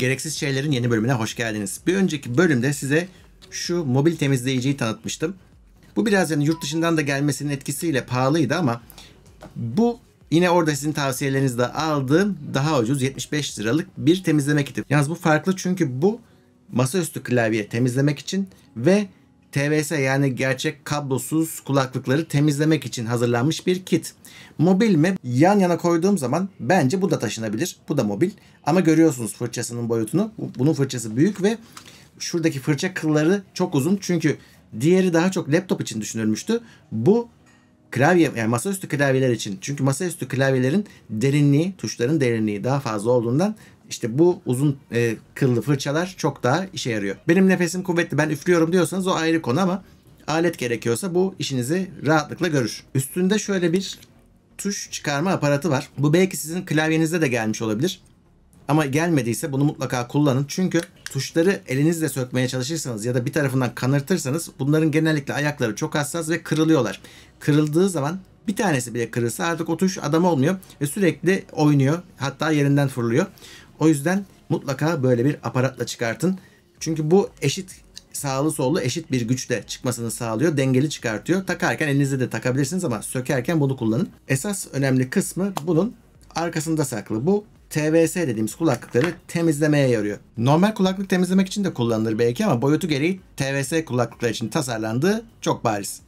Gereksiz Şeylerin yeni bölümüne hoş geldiniz. Bir önceki bölümde size şu mobil temizleyiciyi tanıtmıştım. Bu biraz yani yurt dışından da gelmesinin etkisiyle pahalıydı ama bu yine orada sizin tavsiyelerinizde aldığım daha ucuz 75 liralık bir temizleme kiti. Yalnız bu farklı çünkü bu masaüstü klavye temizlemek için ve TVS yani gerçek kablosuz kulaklıkları temizlemek için hazırlanmış bir kit. Mobil mi? Yan yana koyduğum zaman bence bu da taşınabilir. Bu da mobil. Ama görüyorsunuz fırçasının boyutunu. Bunun fırçası büyük ve şuradaki fırça kılları çok uzun. Çünkü diğeri daha çok laptop için düşünülmüştü. Bu klavye yani masaüstü klavyeler için. Çünkü masaüstü klavyelerin derinliği, tuşların derinliği daha fazla olduğundan işte bu uzun e, kıllı fırçalar çok daha işe yarıyor. Benim nefesim kuvvetli ben üflüyorum diyorsanız o ayrı konu ama alet gerekiyorsa bu işinizi rahatlıkla görür. Üstünde şöyle bir tuş çıkarma aparatı var. Bu belki sizin klavyenizde de gelmiş olabilir. Ama gelmediyse bunu mutlaka kullanın. Çünkü tuşları elinizle sökmeye çalışırsanız ya da bir tarafından kanırtırsanız bunların genellikle ayakları çok hassas ve kırılıyorlar. Kırıldığı zaman bir tanesi bile kırılsa artık o tuş adam olmuyor ve sürekli oynuyor. Hatta yerinden fırlıyor. O yüzden mutlaka böyle bir aparatla çıkartın. Çünkü bu eşit sağlı sollu eşit bir güçle çıkmasını sağlıyor. Dengeli çıkartıyor. Takarken elinizde de takabilirsiniz ama sökerken bunu kullanın. Esas önemli kısmı bunun arkasında saklı. Bu TVS dediğimiz kulaklıkları temizlemeye yarıyor. Normal kulaklık temizlemek için de kullanılır belki ama boyutu gereği TVS kulaklıklar için tasarlandığı çok bariz.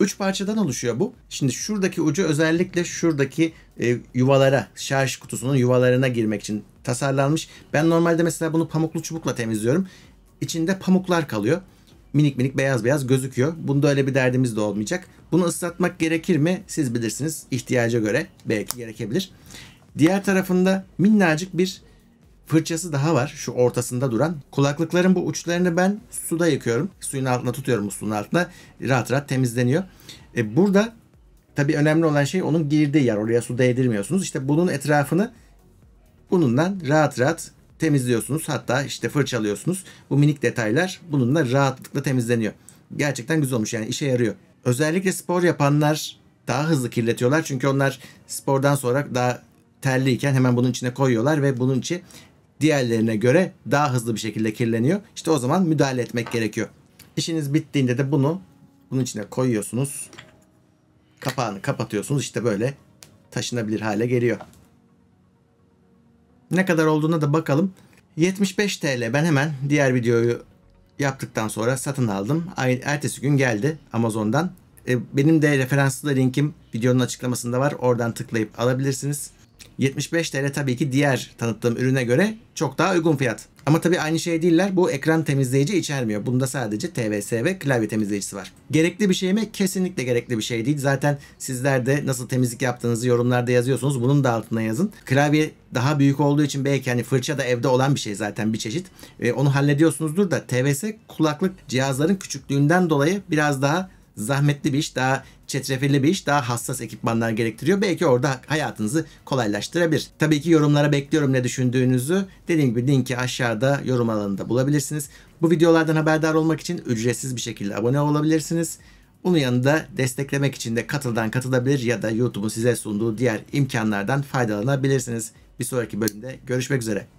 Üç parçadan oluşuyor bu. Şimdi şuradaki ucu özellikle şuradaki e, yuvalara, şarj kutusunun yuvalarına girmek için tasarlanmış. Ben normalde mesela bunu pamuklu çubukla temizliyorum. İçinde pamuklar kalıyor. Minik minik beyaz beyaz gözüküyor. Bunda öyle bir derdimiz de olmayacak. Bunu ıslatmak gerekir mi? Siz bilirsiniz. İhtiyaca göre belki gerekebilir. Diğer tarafında minnacık bir fırçası daha var şu ortasında duran. Kulaklıkların bu uçlarını ben suda yıkıyorum. Suyun altına tutuyorum musluğun altına. Rahat rahat temizleniyor. E, burada tabii önemli olan şey onun girdiği yer. Oraya su değdirmiyorsunuz. İşte bunun etrafını bununla rahat rahat temizliyorsunuz. Hatta işte fırçalıyorsunuz. Bu minik detaylar bununla rahatlıkla temizleniyor. Gerçekten güzel olmuş yani işe yarıyor. Özellikle spor yapanlar daha hızlı kirletiyorlar. Çünkü onlar spordan sonra daha terliyken hemen bunun içine koyuyorlar ve bunun içi diğerlerine göre daha hızlı bir şekilde kirleniyor. İşte o zaman müdahale etmek gerekiyor. İşiniz bittiğinde de bunu bunun içine koyuyorsunuz. Kapağını kapatıyorsunuz. İşte böyle taşınabilir hale geliyor. Ne kadar olduğuna da bakalım. 75 TL ben hemen diğer videoyu yaptıktan sonra satın aldım. Ertesi gün geldi Amazon'dan. E, benim de referanslı linkim videonun açıklamasında var. Oradan tıklayıp alabilirsiniz. 75 TL tabii ki diğer tanıttığım ürüne göre çok daha uygun fiyat. Ama tabii aynı şey değiller. Bu ekran temizleyici içermiyor. Bunda sadece TVS ve klavye temizleyicisi var. Gerekli bir şey mi? Kesinlikle gerekli bir şey değil. Zaten sizler de nasıl temizlik yaptığınızı yorumlarda yazıyorsunuz. Bunun da altına yazın. Klavye daha büyük olduğu için belki hani fırça da evde olan bir şey zaten bir çeşit. E, onu hallediyorsunuzdur da TVS kulaklık cihazların küçüklüğünden dolayı biraz daha zahmetli bir iş, daha çetrefilli bir iş, daha hassas ekipmanlar gerektiriyor. Belki orada hayatınızı kolaylaştırabilir. Tabii ki yorumlara bekliyorum ne düşündüğünüzü. Dediğim gibi linki aşağıda yorum alanında bulabilirsiniz. Bu videolardan haberdar olmak için ücretsiz bir şekilde abone olabilirsiniz. Bunun yanında desteklemek için de katıldan katılabilir ya da YouTube'un size sunduğu diğer imkanlardan faydalanabilirsiniz. Bir sonraki bölümde görüşmek üzere.